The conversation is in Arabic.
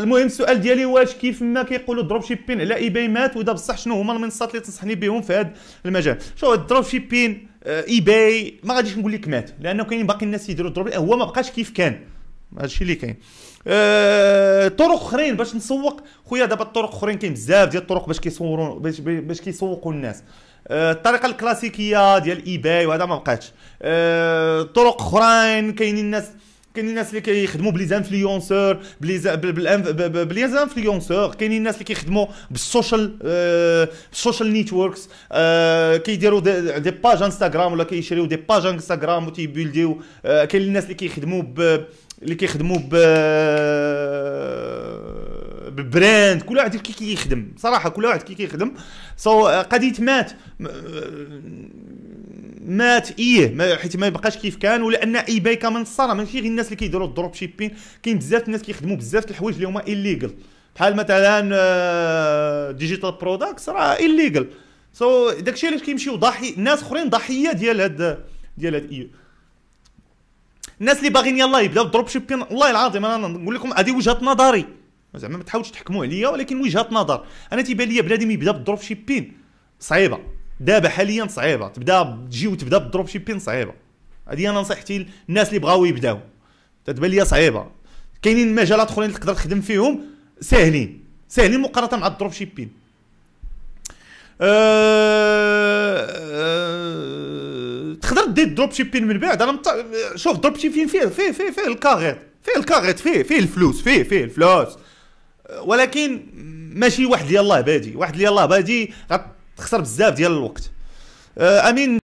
المهم السؤال ديالي واش كيف ما كيقولوا الدروب شيبين على ايباي مات واذا بصح شنو هما المنصات اللي تنصحني بهم في هذا المجال شوف الدروب شيبين ايباي ما غاديش نقول لك مات لانه كاين باقي الناس يديروا الدروب هو ما بقاش كيف كان هادشي اللي كاين أه طرق اخرين باش نسوق خويا دابا الطرق اخرين كاين بزاف ديال الطرق باش كيصوروا باش باش كيسوقوا الناس أه الطريقه الكلاسيكيه ديال ايباي وهذا ما بقاتش أه طرق اخرين كاينين الناس كاينين الناس اللي كيخدموا بلي زانفلونسور بلي بلي زانفلونسور كاينين الناس اللي كيخدموا بالسوشيال آه، بالسوشيال نيتوركس آه، كيديروا دي باج انستغرام ولا كيشريو دي باج انستغرام وتيبيلديو آه، كاين الناس اللي كيخدموا اللي كيخدموا ب ببراند كل واحد كي كيخدم صراحه كل واحد كي كيخدم سو so, قضيه آه، مات آه، مات ايه حيت ما بقاش كيف كان ولان اي باي كمان الصرا ماشي غير الناس اللي كيديروا الدروب شيبين كاين بزاف الناس كيخدموا بزاف الحوايج اللي هما الليغل بحال مثلا ديجيتال آه، برودكتس راه الليغل سو so, داكشي علاش كيمشيو ضحي ناس اخرين ضحيه ديال هاد ديال هاد اي الناس اللي باغيين يلاه يبداو الدروب شيبين والله العظيم انا نقول لكم هذه وجهه نظري زعما ما تحاولش تحكموا عليا ولكن وجهه نظر انا تيبان لي بلادي يبدا بالدروب شيبين صعيبه دابا حاليا صعيبه تبدا تجي وتبدا بالدروب شيبين صعيبه هذه انا نصيحتي للناس اللي بغاو يبداو تتبان لي صعيبه كاينين مجالات اخرين تقدر تخدم فيهم ساهلين ساهلين مقارنه مع الدروب شيبين أه،, أه... تقدر دير الدروب شيبين من بعد انا شوف الدروب شيبين فيه فيه فيه فيه الكاغيط فيه الكاغيط فيه فيه الفلوس فيه فيه الفلوس ولكن ماشي واحد يلاه بادي واحد يلاه بادي غتخسر بزاف ديال الوقت آه، امين